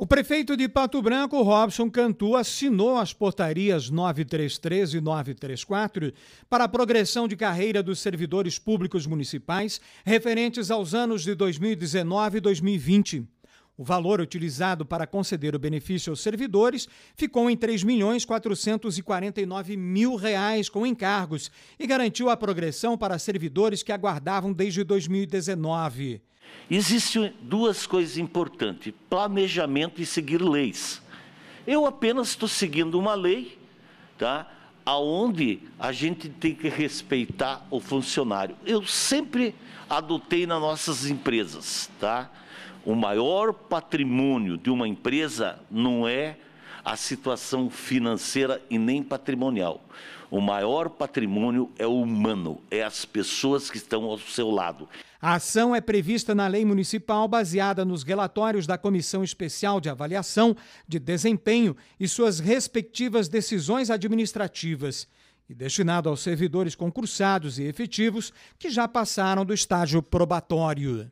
O prefeito de Pato Branco, Robson Cantu, assinou as portarias 933 e 934 para a progressão de carreira dos servidores públicos municipais referentes aos anos de 2019 e 2020. O valor utilizado para conceder o benefício aos servidores ficou em R$ reais com encargos e garantiu a progressão para servidores que aguardavam desde 2019. Existem duas coisas importantes: planejamento e seguir leis. Eu apenas estou seguindo uma lei, tá? Aonde a gente tem que respeitar o funcionário. Eu sempre adotei nas nossas empresas, tá? O maior patrimônio de uma empresa não é a situação financeira e nem patrimonial. O maior patrimônio é o humano, é as pessoas que estão ao seu lado. A ação é prevista na lei municipal baseada nos relatórios da Comissão Especial de Avaliação de Desempenho e suas respectivas decisões administrativas e destinado aos servidores concursados e efetivos que já passaram do estágio probatório.